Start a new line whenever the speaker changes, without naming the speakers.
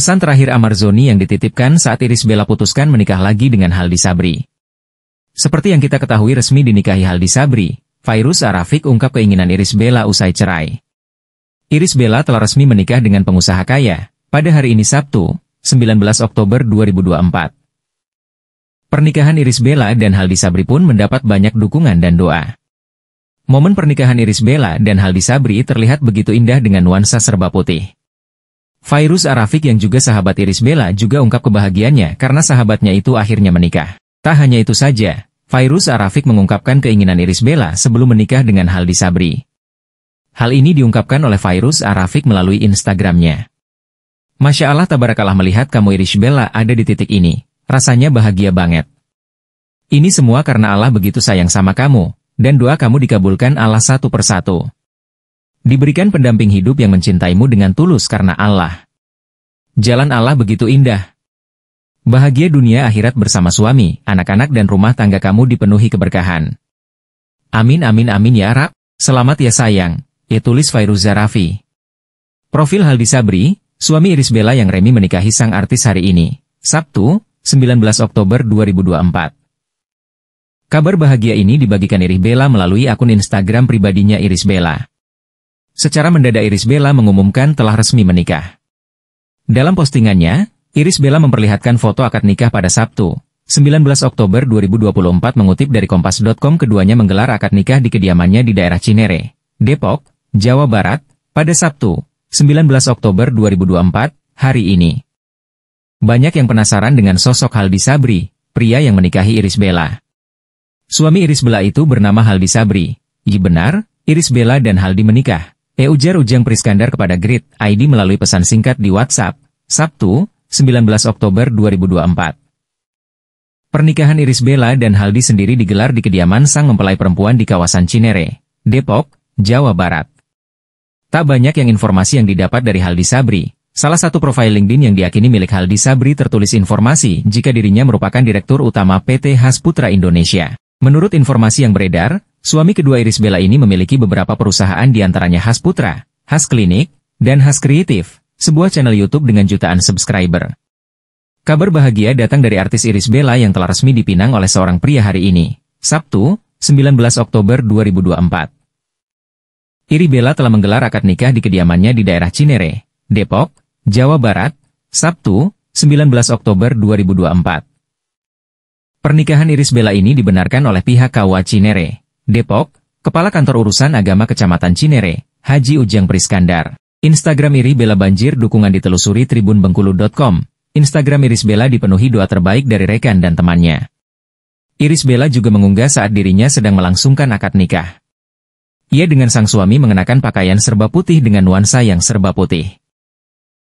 Pesan terakhir Amar Zoni yang dititipkan saat Iris Bella putuskan menikah lagi dengan Haldi Sabri. Seperti yang kita ketahui resmi dinikahi Haldi Sabri, Fairuz Arafik ungkap keinginan Iris Bella usai cerai. Iris Bella telah resmi menikah dengan pengusaha kaya, pada hari ini Sabtu, 19 Oktober 2024. Pernikahan Iris Bella dan Haldi Sabri pun mendapat banyak dukungan dan doa. Momen pernikahan Iris Bella dan Haldi Sabri terlihat begitu indah dengan nuansa serba putih. Fairuz Arafik yang juga sahabat Iris Bella juga ungkap kebahagiaannya karena sahabatnya itu akhirnya menikah. Tak hanya itu saja, Fairuz Arafik mengungkapkan keinginan Iris Bella sebelum menikah dengan Haldi Sabri. Hal ini diungkapkan oleh Fairuz Arafik melalui Instagramnya. Masya Allah tabarakallah melihat kamu Iris Bella ada di titik ini, rasanya bahagia banget. Ini semua karena Allah begitu sayang sama kamu, dan doa kamu dikabulkan Allah satu persatu. Diberikan pendamping hidup yang mencintaimu dengan tulus karena Allah. Jalan Allah begitu indah. Bahagia dunia akhirat bersama suami, anak-anak dan rumah tangga kamu dipenuhi keberkahan. Amin amin amin ya Arab, selamat ya sayang, ya tulis Fairuza Raffi. Profil Haldi Sabri, suami Iris Bella yang Remi menikahi sang artis hari ini, Sabtu, 19 Oktober 2024. Kabar bahagia ini dibagikan Iris Bella melalui akun Instagram pribadinya Iris Bella. Secara mendadak Iris Bella mengumumkan telah resmi menikah. Dalam postingannya, Iris Bella memperlihatkan foto akad nikah pada Sabtu, 19 Oktober 2024 mengutip dari Kompas.com keduanya menggelar akad nikah di kediamannya di daerah Cinere, Depok, Jawa Barat, pada Sabtu, 19 Oktober 2024, hari ini. Banyak yang penasaran dengan sosok Haldi Sabri, pria yang menikahi Iris Bella. Suami Iris Bella itu bernama Haldi Sabri. I benar, Iris Bella dan Haldi menikah. E ujar Ujang Priskandar kepada Grid ID melalui pesan singkat di WhatsApp, Sabtu, 19 Oktober 2024. Pernikahan Iris Bella dan Haldi sendiri digelar di kediaman sang mempelai perempuan di kawasan Cinere, Depok, Jawa Barat. Tak banyak yang informasi yang didapat dari Haldi Sabri. Salah satu profil LinkedIn yang diakini milik Haldi Sabri tertulis informasi jika dirinya merupakan Direktur Utama PT Hasputra Indonesia. Menurut informasi yang beredar, Suami kedua Iris Bella ini memiliki beberapa perusahaan di antaranya Has Putra, Has Klinik, dan Has Kreatif, sebuah channel YouTube dengan jutaan subscriber. Kabar bahagia datang dari artis Iris Bella yang telah resmi dipinang oleh seorang pria hari ini, Sabtu, 19 Oktober 2024. Iri Bella telah menggelar akad nikah di kediamannya di daerah Cinere, Depok, Jawa Barat, Sabtu, 19 Oktober 2024. Pernikahan Iris Bella ini dibenarkan oleh pihak Kawah Cinere. Depok, Kepala Kantor Urusan Agama Kecamatan Cinere, Haji Ujang Priskandar. Instagram Iri Bela Banjir dukungan ditelusuri Tribun Bengkulu.com. Instagram Iris Bella dipenuhi doa terbaik dari rekan dan temannya. Iris Bella juga mengunggah saat dirinya sedang melangsungkan akad nikah. Ia dengan sang suami mengenakan pakaian serba putih dengan nuansa yang serba putih.